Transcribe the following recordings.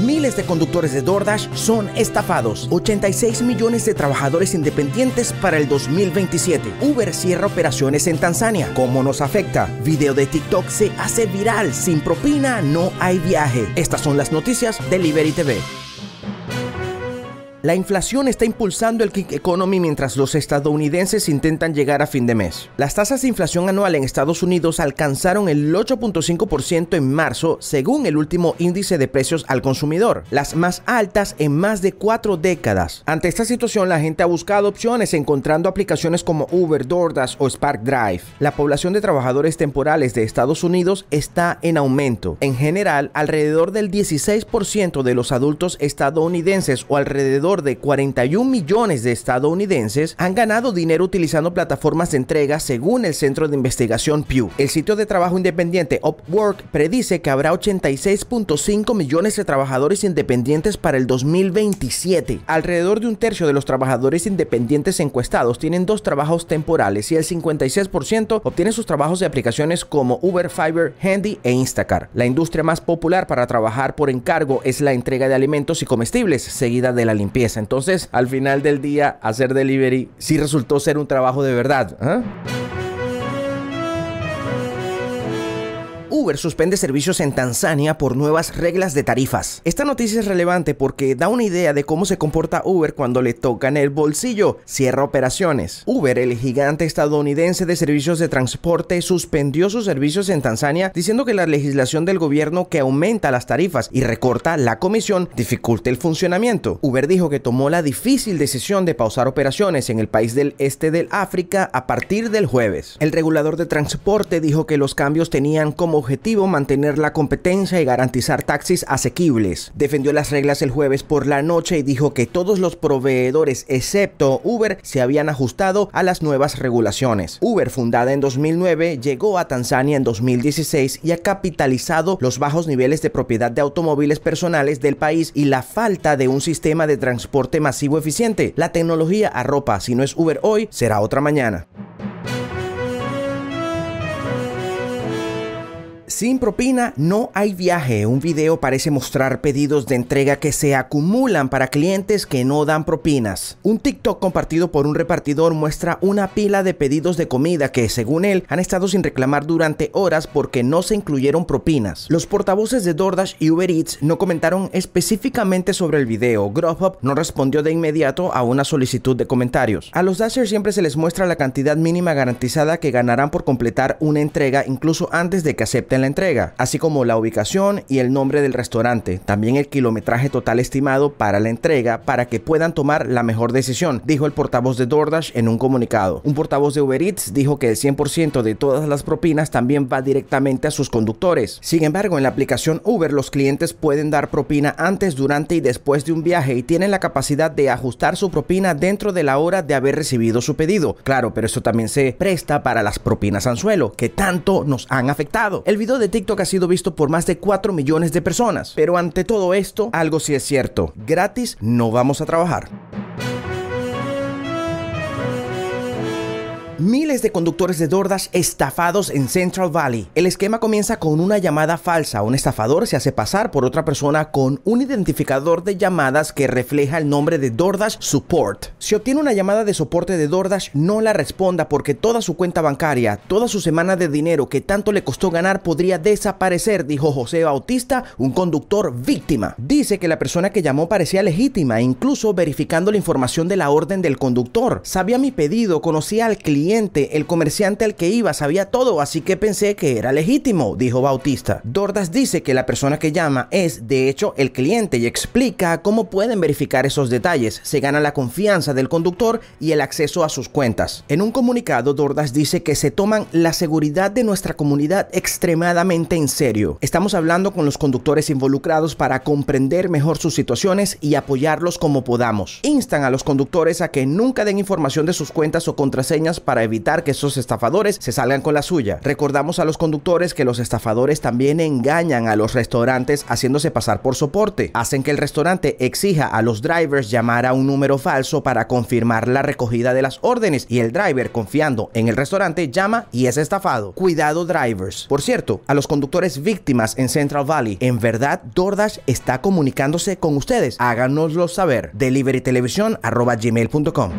Miles de conductores de DoorDash son estafados. 86 millones de trabajadores independientes para el 2027. Uber cierra operaciones en Tanzania. ¿Cómo nos afecta? Video de TikTok se hace viral. Sin propina no hay viaje. Estas son las noticias de Liberty TV. La inflación está impulsando el kick economy mientras los estadounidenses intentan llegar a fin de mes. Las tasas de inflación anual en Estados Unidos alcanzaron el 8.5% en marzo, según el último índice de precios al consumidor, las más altas en más de cuatro décadas. Ante esta situación, la gente ha buscado opciones encontrando aplicaciones como Uber, DoorDash o Spark Drive. La población de trabajadores temporales de Estados Unidos está en aumento. En general, alrededor del 16% de los adultos estadounidenses o alrededor de 41 millones de estadounidenses han ganado dinero utilizando plataformas de entrega según el centro de investigación Pew. El sitio de trabajo independiente Upwork predice que habrá 86.5 millones de trabajadores independientes para el 2027. Alrededor de un tercio de los trabajadores independientes encuestados tienen dos trabajos temporales y el 56% obtiene sus trabajos de aplicaciones como Uber, Fiverr, Handy e Instacart. La industria más popular para trabajar por encargo es la entrega de alimentos y comestibles, seguida de la limpieza. Entonces, al final del día, hacer delivery sí resultó ser un trabajo de verdad. ¿ah? Uber suspende servicios en Tanzania por nuevas reglas de tarifas. Esta noticia es relevante porque da una idea de cómo se comporta Uber cuando le tocan el bolsillo. Cierra operaciones. Uber, el gigante estadounidense de servicios de transporte, suspendió sus servicios en Tanzania diciendo que la legislación del gobierno que aumenta las tarifas y recorta la comisión dificulta el funcionamiento. Uber dijo que tomó la difícil decisión de pausar operaciones en el país del este del África a partir del jueves. El regulador de transporte dijo que los cambios tenían como objetivo mantener la competencia y garantizar taxis asequibles. Defendió las reglas el jueves por la noche y dijo que todos los proveedores excepto Uber se habían ajustado a las nuevas regulaciones. Uber, fundada en 2009, llegó a Tanzania en 2016 y ha capitalizado los bajos niveles de propiedad de automóviles personales del país y la falta de un sistema de transporte masivo eficiente. La tecnología arropa, si no es Uber hoy, será otra mañana. Sin propina no hay viaje. Un video parece mostrar pedidos de entrega que se acumulan para clientes que no dan propinas. Un TikTok compartido por un repartidor muestra una pila de pedidos de comida que, según él, han estado sin reclamar durante horas porque no se incluyeron propinas. Los portavoces de DoorDash y Uber Eats no comentaron específicamente sobre el video. Grubhub no respondió de inmediato a una solicitud de comentarios. A los Dashers siempre se les muestra la cantidad mínima garantizada que ganarán por completar una entrega incluso antes de que acepten la entrega, así como la ubicación y el nombre del restaurante, también el kilometraje total estimado para la entrega para que puedan tomar la mejor decisión, dijo el portavoz de DoorDash en un comunicado. Un portavoz de Uber Eats dijo que el 100% de todas las propinas también va directamente a sus conductores. Sin embargo, en la aplicación Uber los clientes pueden dar propina antes, durante y después de un viaje y tienen la capacidad de ajustar su propina dentro de la hora de haber recibido su pedido. Claro, pero eso también se presta para las propinas anzuelo, que tanto nos han afectado. El video de de TikTok ha sido visto por más de 4 millones de personas. Pero ante todo esto, algo sí es cierto. Gratis no vamos a trabajar. Miles de conductores de DoorDash estafados en Central Valley. El esquema comienza con una llamada falsa. Un estafador se hace pasar por otra persona con un identificador de llamadas que refleja el nombre de DoorDash Support. Si obtiene una llamada de soporte de DoorDash, no la responda porque toda su cuenta bancaria, toda su semana de dinero que tanto le costó ganar podría desaparecer, dijo José Bautista, un conductor víctima. Dice que la persona que llamó parecía legítima, incluso verificando la información de la orden del conductor. Sabía mi pedido, conocía al cliente el comerciante al que iba, sabía todo, así que pensé que era legítimo, dijo Bautista. Dordas dice que la persona que llama es, de hecho, el cliente y explica cómo pueden verificar esos detalles. Se gana la confianza del conductor y el acceso a sus cuentas. En un comunicado, Dordas dice que se toman la seguridad de nuestra comunidad extremadamente en serio. Estamos hablando con los conductores involucrados para comprender mejor sus situaciones y apoyarlos como podamos. Instan a los conductores a que nunca den información de sus cuentas o contraseñas para evitar que esos estafadores se salgan con la suya. Recordamos a los conductores que los estafadores también engañan a los restaurantes haciéndose pasar por soporte. Hacen que el restaurante exija a los drivers llamar a un número falso para confirmar la recogida de las órdenes y el driver confiando en el restaurante llama y es estafado. Cuidado drivers. Por cierto, a los conductores víctimas en Central Valley, en verdad DoorDash está comunicándose con ustedes. Háganoslo saber. Deliverytelevisión.com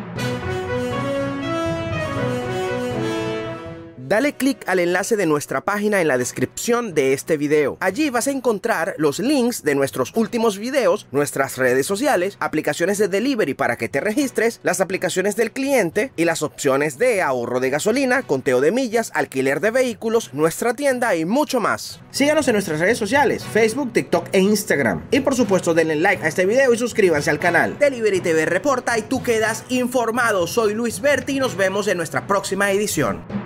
Dale clic al enlace de nuestra página en la descripción de este video. Allí vas a encontrar los links de nuestros últimos videos, nuestras redes sociales, aplicaciones de delivery para que te registres, las aplicaciones del cliente y las opciones de ahorro de gasolina, conteo de millas, alquiler de vehículos, nuestra tienda y mucho más. Síganos en nuestras redes sociales, Facebook, TikTok e Instagram. Y por supuesto denle like a este video y suscríbanse al canal. Delivery TV reporta y tú quedas informado. Soy Luis Berti y nos vemos en nuestra próxima edición.